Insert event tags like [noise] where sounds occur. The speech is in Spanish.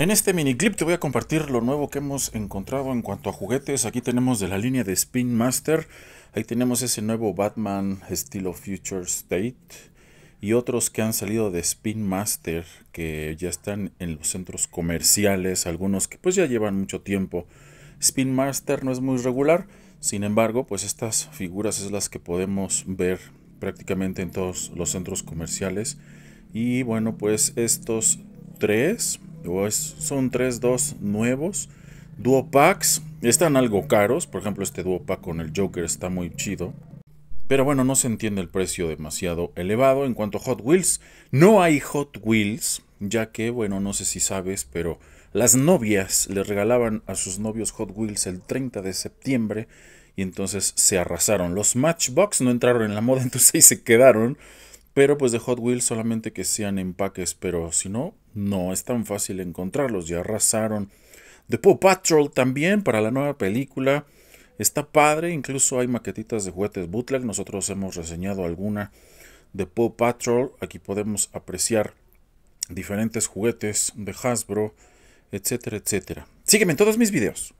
En este clip te voy a compartir lo nuevo que hemos encontrado en cuanto a juguetes. Aquí tenemos de la línea de Spin Master. Ahí tenemos ese nuevo Batman estilo Future State. Y otros que han salido de Spin Master que ya están en los centros comerciales. Algunos que pues ya llevan mucho tiempo. Spin Master no es muy regular. Sin embargo, pues estas figuras es las que podemos ver prácticamente en todos los centros comerciales. Y bueno, pues estos tres son 3-2 nuevos. Duo packs están algo caros. Por ejemplo, este duo pack con el Joker está muy chido. Pero bueno, no se entiende el precio demasiado elevado. En cuanto a Hot Wheels, no hay Hot Wheels, ya que, bueno, no sé si sabes, pero las novias le regalaban a sus novios Hot Wheels el 30 de septiembre y entonces se arrasaron. Los Matchbox no entraron en la moda, [laughs] entonces ahí se quedaron. Pero pues de Hot Wheels solamente que sean empaques, pero si no, no es tan fácil encontrarlos. Ya arrasaron. The Paw Patrol también para la nueva película. Está padre, incluso hay maquetitas de juguetes bootleg. Nosotros hemos reseñado alguna de Paw Patrol. Aquí podemos apreciar diferentes juguetes de Hasbro, etcétera, etcétera. Sígueme en todos mis videos.